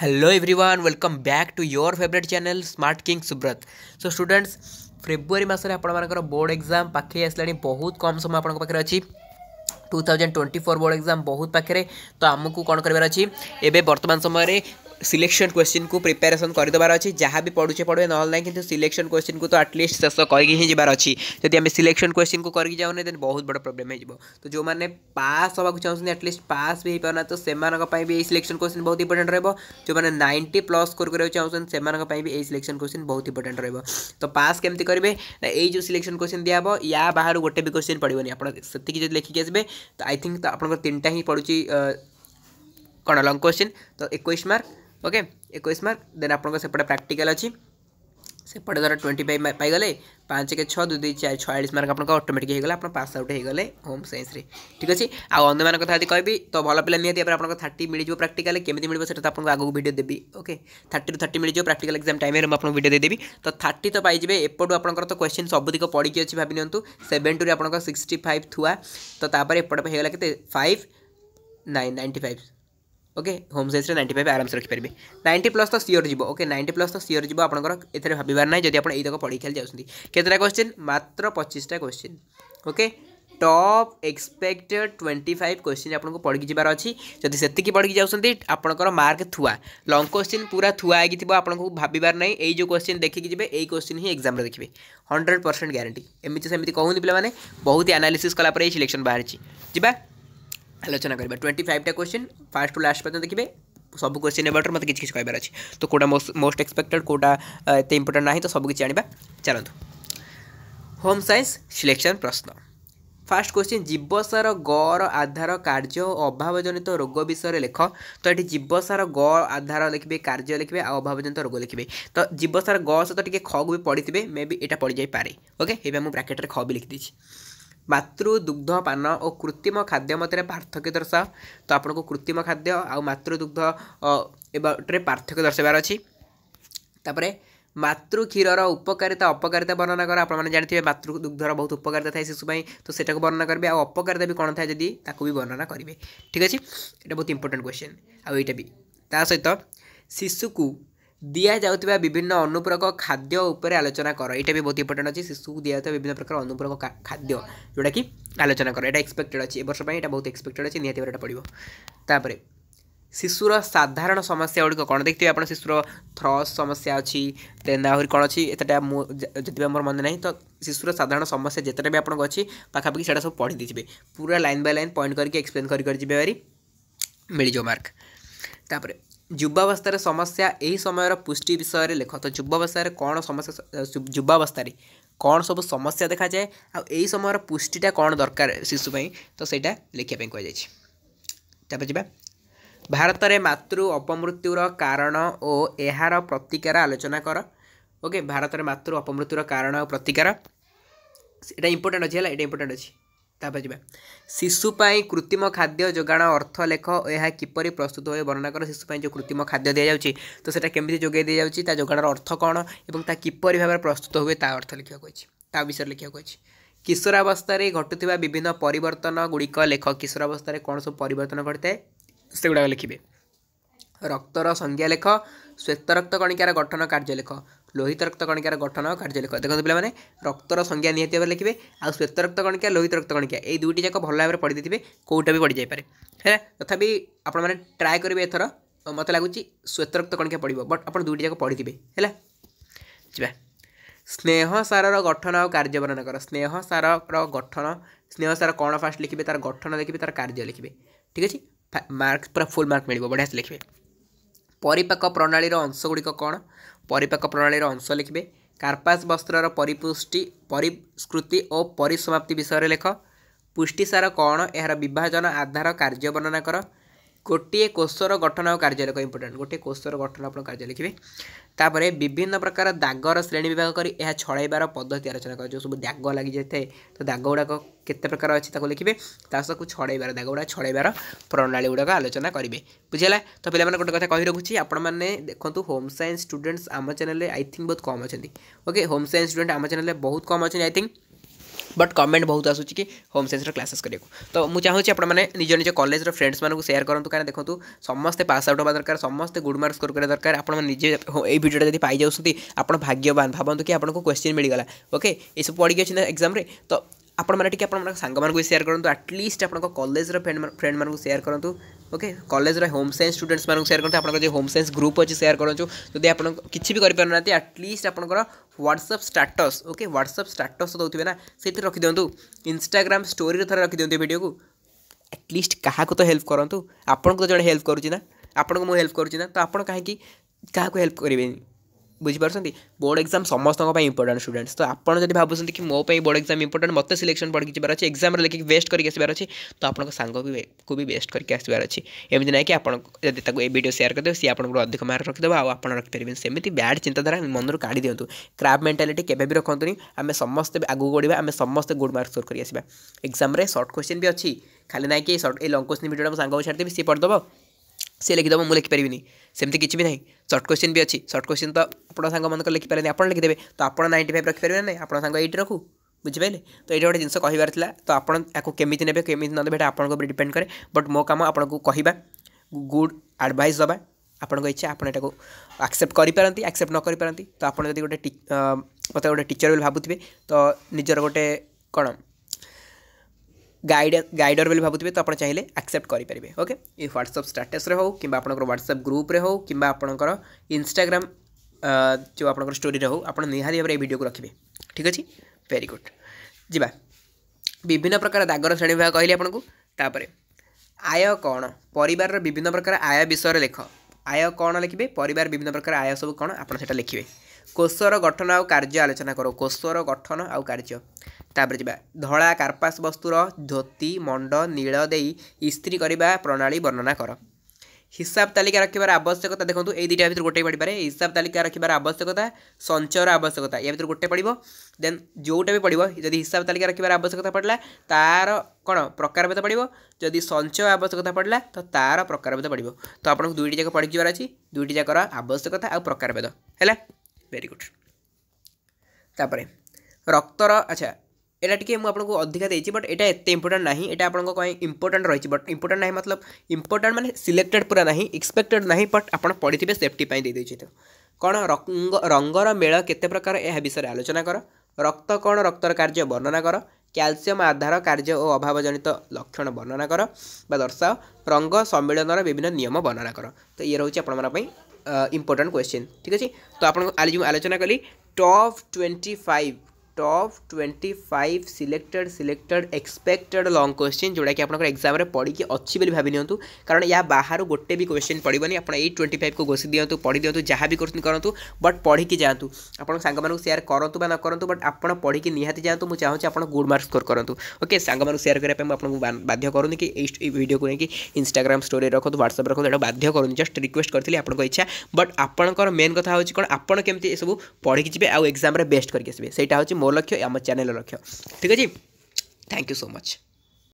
hello everyone welcome back to your favourite channel smart king Subrat so students February मासरे ଆପଣମାନଙ୍କର board exam ପାଖେଇ बहुत कम समय ସମୟ two thousand twenty four board exam बहुत पाखे तो आमको कौन करार अच्छी एवं बर्तमान समय सिलेक्शन क्वेश्चन को प्रिपेरेसन करदेवार अच्छे जहाँ भी पढ़ुचे पढ़े ना ना कि सिलेक्शन क्वेश्चन को तो आटलिस्ट शेष करके ही जबार अच्छी जब आम सिलेक्शन क्वेश्चन को करके जाऊने देन बहुत बड़ प्रोब्लेम हो तो जो मैंने पास होगा चाहते आटलिस्ट पास भी हो पाना तो से भी सिलेक्शन क्वेश्चन बहुत इंपोर्टाट रोज जो मैंने नाइंटी प्लस स्कोर करके चाहते से भी सिलेक्शन क्वेश्चन बहुत इंपोर्टेंट रो तो पास केमती करेंगे ये जो सिलेक्शन क्वेश्चन दिया या बाहर गोटे भी क्वेश्चन पड़ोनी आपकी जब लिखिक आसेंगे तो आई थिंक आप तीन ही पड़ू कौन लंग क्वेश्चन तो एक मार्क ଓକେ ଏକୋଇଶ ମାର୍କ ଦେନ୍ ଆପଣଙ୍କ ସେପଟେ ପ୍ରାକ୍ଟିକାଲ ଅଛି ସେପଟେ ଧର ଟ୍ୱେଣ୍ଟି ଫାଇଭ୍ ପାଇଗଲେ ପାଞ୍ଚ ଏକ ଛଅ ଦୁଇ ଦୁଇ ଚାରି ଛୟାଳିଶ ମାର୍କ ଆପଣଙ୍କ ଅଟୋମେଟିକ୍ ହେଇଗଲା ଆପଣ ପାସ୍ ଆଉଟ୍ ହେଇଗଲେ ହୋମ୍ ସାଇନ୍ସରେ ଠିକ୍ ଅଛି ଆଉ ଅନ୍ୟମାନଙ୍କ କଥା ଯଦି କହିବି ତ ଭଲ ପିଲା ନିହାତି ଭାବରେ ଆପଣଙ୍କ ଥାର୍ଟି ମିଳିଯିବ ପ୍ରାକ୍ଟିକାଲ କେମିତି ମିଳିବ ସେଟା ତ ଆପଣଙ୍କୁ ଆଗକୁ ଭିଡ଼ିଓ ଦେବି ଓକେ ଥାର୍ଟିରୁ ଥାର୍ଟି ମିଳିଯିବ ପ୍ରାକ୍ଟିକାଲ ଏକ୍ଜାମ୍ ଟାଇମ୍ରେ ମୁଁ ଆପଣଙ୍କୁ ଭିଡ଼ିଓ ଦେଇଦେବି ତ ଥାର୍ଟି ତ ପାଇଯିବେ ଏପଟୁ ଆପଣଙ୍କର ତ କ୍ୱେଶ୍ଚିନ୍ ସବୁଦିକ ପଡ଼ିକି ଅଛି ଭାବି ନିଅନ୍ତୁ ସେଭେଣ୍ଟିରୁ ଆପଣଙ୍କ ସିକ୍ସଟି ଫାଇଭ୍ ଥୁଆ ତ ତାପରେ ଏପଟ ହେଇଗଲା କେତେ five nine ninety five okay home ସାଇନ୍ସରେ ନାଇଣ୍ଟି ଫାଇଭ୍ ଆରାମସେ ରଖିପାରିବେ ନାଇଣ୍ଟି ପ୍ଲସ୍ ତ ସିଓର ଯିବ ଓକେ ନାଇଣ୍ଟି ପ୍ଲସ୍ ତ ସିଓର ଯିବ ଆପଣଙ୍କର ଏଥିରେ ଭାବିବାର ନାହିଁ ଯଦି ଆପଣ ଏଇତକ ପଢ଼ି ଖାଲି ଯାଉଛନ୍ତି କେତେଟା କ୍ୱେଶ୍ଚିନ୍ ମାତ୍ର ପଚିଶଟା question okay top expected twenty five question ଆପଣଙ୍କୁ ପଢ଼ିକି ଯିବାର ଅଛି ଯଦି ସେତିକି ପଢ଼ିକି ଯାଉଛନ୍ତି ଆପଣଙ୍କର ମାର୍କ ଥୁଆ ଲଙ୍ଗ୍ କ୍ୱେଶ୍ଚିନ୍ ପୁରା ଥୁଆ ହେଇକି ଥିବ ଆପଣଙ୍କୁ ଭାବିବାର ନାହିଁ ଏଇ ଯେଉଁ କ୍ୱେଶ୍ଚିନ୍ ଦେଖିକି ଯିବେ ଏଇ କ୍ୱେଶ୍ଚିନ୍ ହିଁ ଏକ୍ଜାମ୍ରେ ଦେଖିବେ ହଣ୍ଡ୍ରେଡ଼ ପରସେଣ୍ଟ ଗ୍ୟାରେଣ୍ଟି ଏମିତି ସେମିତି କହୁନି ପିଲାମାନେ ବହୁତ ଆନାଲିସିସ୍ କଲା ପରେ ଏଇ ସିଲେକ୍ସନ୍ ବାହାରିଛି ଯିବା ଆଲୋଚନା କରିବା ଟ୍ୱେଣ୍ଟି ଫାଇଭଟା କ୍ୱେଶ୍ଚିନ୍ ଫାର୍ଷ୍ଟରୁ ଲାଷ୍ଟ ପର୍ଯ୍ୟନ୍ତ ଦେଖିବେ ସବୁ କ୍ୱେଶ୍ଚିନ୍ ଏବାଉଟରେ ମୋତେ କିଛି କିଛି କହିବାର ଅଛି ତ କେଉଁଟା ମୋଷ୍ଟ ଏକ୍ସପେକ୍ଟେଡ଼ କେଉଁଟା ଏତେ ଇମ୍ପୋର୍ଟାଣ୍ଟ ନାହିଁ ତ ସବୁ କିଛି ଜାଣିବା ଚାଲନ୍ତୁ ହୋମ୍ ସାଇନ୍ସ ସିଲେକ୍ସନ୍ ପ୍ରଶ୍ନ ফার্স্ট কোশ্চিন জীবসার গড় আধার কার্য ও অভাবজনিত রোগ বিষয়ে লেখ তো এটি জীবসার গড় আধার লিখবে কার্য লিখবে আর অভাবজনিত রোগ লিখবে তো জীবসার গ সহ টিকি খু বি পড়িথে মে বি এটা পড়ি যাই পারে ওকে এবার মু ব্রাকেটরে খ বি লিখি দিয়েছি ମାତୃ ଦୁଗ୍ଧ ପାନ ଓ କୃତ୍ରିମ ଖାଦ୍ୟ ମଧ୍ୟରେ ପାର୍ଥକ୍ୟ ଦର୍ଶାଅ ତ ଆପଣଙ୍କୁ କୃତ୍ରିମ ଖାଦ୍ୟ ଆଉ ମାତୃ ଦୁଗ୍ଧ ଏବାରେ ପାର୍ଥକ୍ୟ ଦର୍ଶାଇବାର ଅଛି ତାପରେ ମାତୃ କ୍ଷୀରର ଉପକାରିତା ଅପକାରିତା ବର୍ଣ୍ଣନା କର ଆପଣମାନେ ଜାଣିଥିବେ ମାତୃ ଦୁଗ୍ଧର ବହୁତ ଉପକାରିତା ଥାଏ ଶିଶୁ ପାଇଁ ତ ସେଟାକୁ ବର୍ଣ୍ଣନା କରିବେ ଆଉ ଅପକାରିତା ବି କ'ଣ ଥାଏ ଯଦି ତାକୁ ବି ବର୍ଣ୍ଣନା କରିବେ ଠିକ୍ ଅଛି ଏଇଟା ବହୁତ ଇମ୍ପୋର୍ଟାଣ୍ଟ କ୍ୱେଶ୍ଚନ୍ ଆଉ ଏଇଟା ବି ତା ସହିତ ଶିଶୁକୁ ଦିଆଯାଉଥିବା ବିଭିନ୍ନ ଅନୁପୂରକ ଖାଦ୍ୟ ଉପରେ ଆଲୋଚନା କର ଏଇଟା ବି ବହୁତ ଇମ୍ପୋର୍ଟାଣ୍ଟ ଅଛି ଶିଶୁକୁ ଦିଆଯାଉଥିବା ବିଭିନ୍ନ ପ୍ରକାର ଅନୁପୂରକ ଖାଦ୍ୟ ଯେଉଁଟାକି ଆଲୋଚନା କର ଏଇଟା ଏକ୍ସପେକ୍ଟେଡ଼ ଅଛି ଏ ବର୍ଷ ପାଇଁ ଏଇଟା ବହୁତ ଏକ୍ସପେକ୍ଟେଡ଼ ଅଛି ନିହାତି ଭାବରେ ଏଇଟା ପଡ଼ିବ ତାପରେ ଶିଶୁର ସାଧାରଣ ସମସ୍ୟା ଗୁଡ଼ିକ କ'ଣ ଦେଖିଥିବେ ଆପଣ ଶିଶୁର ଥ୍ରସ୍ ସମସ୍ୟା ଅଛି ଦେନ୍ ଆହୁରି କ'ଣ ଅଛି ଏତେଟା ମୁଁ ଯଦି ବି ମୋର ମନେ ନାହିଁ ତ ଶିଶୁର ସାଧାରଣ ସମସ୍ୟା ଯେତେଟା ବି ଆପଣଙ୍କ ଅଛି ପାଖାପାଖି ସେଇଟା ସବୁ ପଢ଼ି ଦେଇଯିବେ ପୁରା ଲାଇନ୍ ବାଇ ଲାଇନ୍ ପଏଣ୍ଟ କରିକି ଏକ୍ସପ୍ଲେନ୍ କରି କରି ଯିବେ ଭାରି ମିଳିଯିବ ମାର୍କ ତାପରେ ଯୁବାବସ୍ଥାରେ ସମସ୍ୟା ଏହି ସମୟର ପୁଷ୍ଟି ବିଷୟରେ ଲେଖ ତ ଯୁବାବସ୍ଥାରେ କ'ଣ ସମସ୍ୟା ଯୁବାବସ୍ଥାରେ କ'ଣ ସବୁ ସମସ୍ୟା ଦେଖାଯାଏ ଆଉ ଏହି ସମୟର ପୁଷ୍ଟିଟା କ'ଣ ଦରକାର ଶିଶୁ ପାଇଁ ତ ସେଇଟା ଲେଖିବା ପାଇଁ କୁହାଯାଇଛି ତାପରେ ଯିବା ଭାରତରେ ମାତୃ ଅପମୃତ୍ୟୁର କାରଣ ଓ ଏହାର ପ୍ରତିକାର ଆଲୋଚନା କର ଓକେ ଭାରତରେ ମାତୃ ଅପମୃତ୍ୟୁର କାରଣ ଓ ପ୍ରତିକାର ସେଇଟା ଇମ୍ପୋର୍ଟାଣ୍ଟ ଅଛି ହେଲା ଏଇଟା ଇମ୍ପୋର୍ଟାଣ୍ଟ ଅଛି ତାପରେ ଯିବା ଶିଶୁ ପାଇଁ କୃତ୍ରିମ ଖାଦ୍ୟ ଯୋଗାଣ ଅର୍ଥ ଲେଖ ଏହା କିପରି ପ୍ରସ୍ତୁତ ହୁଏ ବର୍ଣ୍ଣନା କର ଶିଶୁ ପାଇଁ ଯେଉଁ କୃତ୍ରିମ ଖାଦ୍ୟ ଦିଆଯାଉଛି ତ ସେଇଟା କେମିତି ଯୋଗାଇ ଦିଆଯାଉଛି ତା ଯୋଗାଣର ଅର୍ଥ କ'ଣ ଏବଂ ତା କିପରି ଭାବରେ ପ୍ରସ୍ତୁତ ହୁଏ ତା ଅର୍ଥ ଲେଖିବାକୁ ଅଛି ତା ବିଷୟରେ ଲେଖିବାକୁ ଅଛି କିଶୋରାବସ୍ଥାରେ ଘଟୁଥିବା ବିଭିନ୍ନ ପରିବର୍ତ୍ତନ ଗୁଡ଼ିକ ଲେଖ କିଶୋରାବସ୍ଥାରେ କ'ଣ ସବୁ ପରିବର୍ତ୍ତନ ଘଟିଥାଏ ସେଗୁଡ଼ାକ ଲେଖିବେ ରକ୍ତର ସଂଜ୍ଞା ଲେଖ ଶ୍ୱେତରକ୍ତ କଣିକାର ଗଠନ କାର୍ଯ୍ୟ ଲେଖ লোহিত রক্তকণিকার গঠন ও কার্য লেখ দেখুন পিলামানে রক্তর সংজ্ঞা নিহতি ভাবে লিখবে আর শ্বেত রক্তকণিকা লোহিত রক্তকণিকা এই দুইটি যাক ভাল ভাবে পড়িদেবে কোটা বি পড়ি যাইপরে হ্যাঁ তথাপি আপনার ট্রাই করবে এথর মতো লাগুচি শ্বেত রক্তকণিকা পড়ব বট আপনার দুইটি যাক পড়িদেবে হ্যাঁ যা স্নেহ সারর গঠন আর কার্য বর্ণনা কর স্নেহ সারর গঠন স্নেহ সার কোণ ফার্স্ট লিখবে তার গঠন লিখবে তার কার্য লিখবে ঠিক আছে মার্ক পুরা ফুল মার্ক মিলবে বঢ়িয়া লিখবে ପରିପାକ ପ୍ରଣାଳୀର ଅଂଶଗୁଡ଼ିକ କ'ଣ ପରିପାକ ପ୍ରଣାଳୀର ଅଂଶ ଲେଖିବେ କାର୍ପାସ ବସ୍ତ୍ରର ପରିପୁଷ୍ଟି ପରିସ୍କୃତି ଓ ପରିସମାପ୍ତି ବିଷୟରେ ଲେଖ ପୁଷ୍ଟିସାର କ'ଣ ଏହାର ବିଭାଜନ ଆଧାର କାର୍ଯ୍ୟ ବର୍ଣ୍ଣନା କର ଗୋଟିଏ କୋଷର ଗଠନ ଆଉ କାର୍ଯ୍ୟ ଲେଖ ଇମ୍ପୋର୍ଟାଣ୍ଟ ଗୋଟିଏ କୋଷର ଗଠନ ଆପଣ କାର୍ଯ୍ୟ ଲେଖିବେ ତାପରେ ବିଭିନ୍ନ ପ୍ରକାର ଦାଗର ଶ୍ରେଣୀ ବିଭାଗ କରି ଏହା ଛଡ଼ାଇବାର ପଦ୍ଧତି ଆଲୋଚନା କର ଯେଉଁ ସବୁ ଦାଗ ଲାଗିଯାଇଥାଏ ତ ଦାଗ ଗୁଡ଼ାକ କେତେ ପ୍ରକାର ଅଛି ତାକୁ ଲେଖିବେ ତା ସବୁ ଛଡ଼ାଇବାର ଦାଗ ଗୁଡ଼ା ଛଡ଼ାଇବାର ପ୍ରଣାଳୀ ଗୁଡ଼ାକ ଆଲୋଚନା କରିବେ ବୁଝିହେଲା ତ ପିଲାମାନେ ଗୋଟେ କଥା କହି ରଖୁଛି ଆପଣମାନେ ଦେଖନ୍ତୁ ହୋମ୍ ସାଇନ୍ସ ଷ୍ଟୁଡେଣ୍ଟସ୍ ଆମ ଚ୍ୟାନେଲରେ ଆଇ ଥିଙ୍କ ବହୁତ କମ୍ ଅଛନ୍ତି ଓକେ ହୋମ୍ ସାଇନ୍ସ ଷ୍ଟୁଡେଣ୍ଟ ଆମ ଚ୍ୟାନେଲରେ ବହୁତ କମ୍ ଅଛନ୍ତି ଆଇ ଥିଙ୍କ બટ કમેન્ટ બહુત આસુ છી કે હોમ સેન્સર ક્લાસિસ કરિયકો તો મુ ચાહું છી આપણ મને નિજે નિજે કોલેજ ર ફ્રેન્ડ્સ માં કો શેર કરન તો કાને દેખતો સમસ્ત પાસ આઉટ હો દરકાર સમસ્ત ગુડ માર્ક સ્કોર કરે દરકાર આપણ નિજે એ વિડિયો જો પઈ જાઉં સતી આપણ ભાગ્યવાન ભાવન કે આપણ કો ક્વેશ્ચન મળી ગલા ઓકે ઈસ પડી ગય છે ને એક્ઝામ રે તો આપણ મને ટી કે આપણ સંગ માં કો શેર કરન તો એટલીસ્ટ આપણ કો કોલેજ ર ફ્રેન્ડ ફ્રેન્ડ માં કો શેર કરન તો okay college home science students मैं सेयर करते आप होम सैंस ग्रुप अच्छे सेयर करते जदि आप किसी भी करना आटलिस्ट आप WhatsApp status okay WhatsApp status दौथे ना से रखी दिंतु इनस्टाग्राम स्टोरी थे रखी दिखते भिडियो को आटलिस्ट क्या तो हेल्प करूँ आपको तो जो हेल्प करूँ ना आपको मुझे हेल्प करूँ तो आप कहीं क्या हेल्प करेंगे ବୁଝିପାରୁଛନ୍ତି ବୋର୍ଡ଼ ଏକ୍ଜାମ୍ ସମସ୍ତଙ୍କ ପାଇଁ ଇମ୍ପୋର୍ଟାଣ୍ଟ ଷ୍ଟୁଡେଣ୍ଟସ୍ ତ ଆପଣ ଯଦି ଭାବୁଛନ୍ତି କି ମୋ ପାଇଁ ବୋର୍ଡ଼ ଏକ୍ଜାମ୍ ଇମ୍ପୋର୍ଟାଣ୍ଟ ମୋତେ ସିଲେକ୍ସନ୍ ପଡ଼ିକି ଯିବାର ଅଛି ଏକ୍ଜାମ୍ରେ ଲେଖିକି ବେଷ୍ଟ କରିକି ଆସିବାର ଅଛି ତ ଆପଣଙ୍କ ସାଙ୍ଗକୁ ବି ବେଷ୍ଟ କରିକି ଆସିବାର ଅଛି ଏମିତି ନାହିଁ କି ଆପଣ ଯଦି ତାକୁ ଏ ଭିଡ଼ିଓ ସେୟାର କରିଦେବେ ସିଏ ଆପଣଙ୍କର ଅଧିକ ମାର୍କ ରଖିଦେବ ଆଉ ଆପଣ ରଖିପାରିବେନି ସେମିତି ବ୍ୟାଡ଼ ଚିନ୍ତାଧାରା ମନରୁ କାଢ଼ି ଦିଅନ୍ତୁ କ୍ରାବ୍ ମେଣ୍ଟାଲିଟି କେବେ ବି ରଖନ୍ତୁନି ଆମେ ସମସ୍ତେ ଆଗକୁ ବଢ଼ିବା ଆମେ ସମସ୍ତେ ଗୁଡ଼ ମାର୍କ ସ୍କୋର କରି ଆସିବା ଏକ୍ଜାମ୍ରେ ସର୍ଟ କୋଶ୍ଚିନ୍ ବି ଅଛି ଖାଲି ନାହିଁ କି ସର୍ଟ ଏ ଲଙ୍ଗ କ୍ୱେଶ୍ଚିନ୍ ଭିଡ଼ିଓଟା ମୋ ସାଙ୍ଗକୁ ଛାଡ଼ିଦେବି ସିଏ ପଢ଼ିଦେବ से लिखिदेव मुझे लिखिपारि सेमती किसी भी ना सर्ट क्वेश्चन भी अच्छी सर्ट क्वेश्चन तो आप सांग मन लिखिपारे आप लिखिदेवे तो आप नाइंटी फाइव रखिपारे ना आप सांग एट रखू ବୁଝିପାରିଲେ ତ ଏଇଟା ଗୋଟେ ଜିନିଷ କହିବାର ଥିଲା ତ ଆପଣ ୟାକୁ କେମିତି ନେବେ କେମିତି ନେବେ ଏଇଟା ଆପଣଙ୍କ ଉପରେ ଡିପେଣ୍ଡ କରେ ବଟ୍ ମୋ କାମ ଆପଣଙ୍କୁ କହିବା ଗୁଡ଼୍ ଆଡ଼ଭାଇସ୍ ଦେବା ଆପଣଙ୍କ ଇଚ୍ଛା ଆପଣ ଏଟାକୁ ଆକ୍ସେପ୍ଟ କରିପାରନ୍ତି ଆକ୍ସେପ୍ଟ ନ କରିପାରନ୍ତି ତ ଆପଣ ଯଦି ଗୋଟେ ମୋତେ ଗୋଟେ ଟିଚର୍ ବୋଲି ଭାବୁଥିବେ ତ ନିଜର ଗୋଟେ କ'ଣ ଗାଇଡ଼ ଗାଇଡ଼ର ବୋଲି ଭାବୁଥିବେ ତ ଆପଣ ଚାହିଁଲେ ଆକ୍ସେପ୍ଟ କରିପାରିବେ ଓକେ ଏ ହ୍ୱାଟ୍ସଆପ୍ ଷ୍ଟାଟସ୍ରେ ହେଉ କିମ୍ବା ଆପଣଙ୍କର ହ୍ୱାଟ୍ସଆପ୍ ଗ୍ରୁପ୍ରେ ହେଉ କିମ୍ବା ଆପଣଙ୍କର ଇନଷ୍ଟାଗ୍ରାମ୍ ଯେଉଁ ଆପଣଙ୍କର ଷ୍ଟୋରିରେ ହେଉ ଆପଣ ନିହାତି ଭାବରେ ଏ ଭିଡ଼ିଓକୁ ରଖିବେ ଠିକ୍ ଅଛି ଭେରି ଗୁଡ଼୍ ଯିବା ବିଭିନ୍ନ ପ୍ରକାର ଦାଗର ଶ୍ରେଣୀବିଭାଗ କହିଲି ଆପଣଙ୍କୁ ତାପରେ ଆୟ କ'ଣ ପରିବାରର ବିଭିନ୍ନ ପ୍ରକାର ଆୟ ବିଷୟରେ ଲେଖ ଆୟ କ'ଣ ଲେଖିବେ ପରିବାର ବିଭିନ୍ନ ପ୍ରକାର ଆୟ ସବୁ କ'ଣ ଆପଣ ସେଇଟା ଲେଖିବେ କୋଷର ଗଠନ ଆଉ କାର୍ଯ୍ୟ ଆଲୋଚନା କର କୋଷର ଗଠନ ଆଉ କାର୍ଯ୍ୟ ତାପରେ ଯିବା ଧଳା କାର୍ପାସ ବସ୍ତୁର ଧୋତି ମଣ୍ଡ ନୀଳ ଦେଇ ଇସ୍ତ୍ରୀ କରିବା ପ୍ରଣାଳୀ ବର୍ଣ୍ଣନା କର ହିସାବ ତାଲିକା ରଖିବାର ଆବଶ୍ୟକତା ଦେଖନ୍ତୁ ଏଇ ଦୁଇଟା ଭିତରୁ ଗୋଟେ ପଡ଼ିପାରେ ହିସାବ ତାଲିକା ରଖିବାର ଆବଶ୍ୟକତା ସଞ୍ଚୟର ଆବଶ୍ୟକତା ୟା ଭିତରୁ ଗୋଟେ ପଡ଼ିବ ଦେନ୍ ଯେଉଁଟା ବି ପଡ଼ିବ ଯଦି ହିସାବ ତାଲିକା ରଖିବାର ଆବଶ୍ୟକତା ପଡ଼ିଲା ତା'ର କ'ଣ ପ୍ରକାରଭେଦ ପଡ଼ିବ ଯଦି ସଞ୍ଚୟ ଆବଶ୍ୟକତା ପଡ଼ିଲା ତ ତା'ର ପ୍ରକାରଭେଦ ପଡ଼ିବ ତ ଆପଣଙ୍କୁ ଦୁଇଟି ଯାକ ପଡ଼ିଯିବାର ଅଛି ଦୁଇଟି ଯାକର ଆବଶ୍ୟକତା ଆଉ ପ୍ରକାରଭେଦ ହେଲା ଭେରି ଗୁଡ଼୍ ତାପରେ ରକ୍ତର ଆଚ୍ଛା এটা ଟିକେ ମୁଁ ଆପଣଙ୍କୁ ଅଧିକା ଦେଇଛି ବଟ୍ ଏଇଟା ଏତେ ଇମ୍ପୋର୍ଟାଣ୍ଟ ନାହିଁ ଏଇଟା ଆପଣଙ୍କ ପାଇଁ ଇମ୍ପୋର୍ଟାଣ୍ଟ ରହିଛି ବଟ୍ ଇମ୍ପୋର୍ଟାଣ୍ଟ ନାହିଁ ମତଲବ ଇମ୍ପୋର୍ଟାଣ୍ଟ ମାନେ ସିଲେକ୍ଟେଡ଼ ପୁରା ନାହିଁ ଏକ୍ସପେକ୍ଟେଡ଼ ନାହିଁ ବଟ୍ ଆପଣ ପଢ଼ିଥିବେ ସେଫ୍ଟି ପାଇଁ ଦେଇଦେଇଛି ତ କ'ଣ ରଙ୍ଗ ରଙ୍ଗର ମେଳ କେତେ ପ୍ରକାର ଏହା ବିଷୟରେ ଆଲୋଚନା କର ରକ୍ତ କ'ଣ ରକ୍ତର କାର୍ଯ୍ୟ ବର୍ଣ୍ଣନା କର କ୍ୟାଲସିୟମ ଆଧାର କାର୍ଯ୍ୟ ଓ ଅଭାବଜନିତ ଲକ୍ଷଣ ବର୍ଣ୍ଣନା କର ବା ଦର୍ଶାଅ ରଙ୍ଗ ସମ୍ମିଳନର ବିଭିନ୍ନ ନିୟମ ବର୍ଣ୍ଣନା କର ତ ଇଏ ରହୁଛି ଆପଣମାନଙ୍କ ପାଇଁ ইম্পর্টাট কোশ্চেন ঠিক আছে তো আপনার আজ মু আলোচনা কলি top twenty five top twenty five selected selected expected long question जोटा कि आप एक्जाम पढ़ी अच्छी बोली भाव नि कारण या बाहर गोटे भी क्वेश्चन पड़बनी आप ट्वेंटी फाइव को घोषी दिखाँ पढ़ी दिखाँ जहाँ भी क्वेश्चन करूँ बट पढ़ी जातु आप सेयार करूँ बा न करूँ बट आप पढ़ी निहाती जातु मुझे चाहूँ आप गुड मार्क्स स्कोर करूँ ओके सांग सेयार करने आपको बाध्य करूँ कि भिडियो को लेकिन इनस्टाग्राम स्टोरी रखुद ह्वाट्सअप रखुद यहाँ बाध्य करूँ जस्ट रिक्वेस्ट करी आपको इच्छा बट आपर मेन कथ हो कौन आप केमी सब पढ़ी जी आउ एक्जाम बेस्ट करके आसवे सही हूँ मोर लक्ष्य या हमारे चैनल ठीक है थैंक यू सो मच